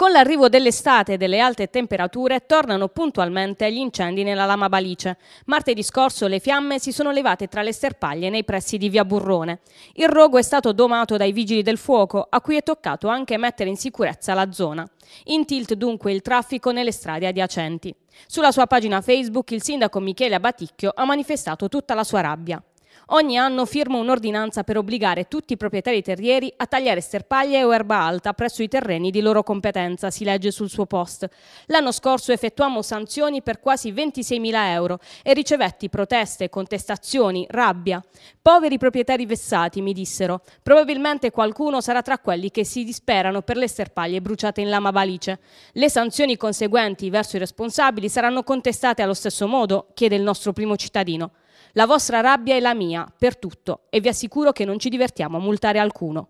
Con l'arrivo dell'estate e delle alte temperature tornano puntualmente gli incendi nella lama balice. Martedì scorso le fiamme si sono levate tra le sterpaglie nei pressi di Via Burrone. Il rogo è stato domato dai vigili del fuoco, a cui è toccato anche mettere in sicurezza la zona. In tilt dunque il traffico nelle strade adiacenti. Sulla sua pagina Facebook il sindaco Michele Abaticchio ha manifestato tutta la sua rabbia. Ogni anno firma un'ordinanza per obbligare tutti i proprietari terrieri a tagliare sterpaglie o erba alta presso i terreni di loro competenza, si legge sul suo post. L'anno scorso effettuammo sanzioni per quasi 26.000 euro e ricevetti proteste, contestazioni, rabbia. Poveri proprietari vessati, mi dissero. Probabilmente qualcuno sarà tra quelli che si disperano per le sterpaglie bruciate in lama valice. Le sanzioni conseguenti verso i responsabili saranno contestate allo stesso modo, chiede il nostro primo cittadino. La vostra rabbia è la mia, per tutto, e vi assicuro che non ci divertiamo a multare alcuno.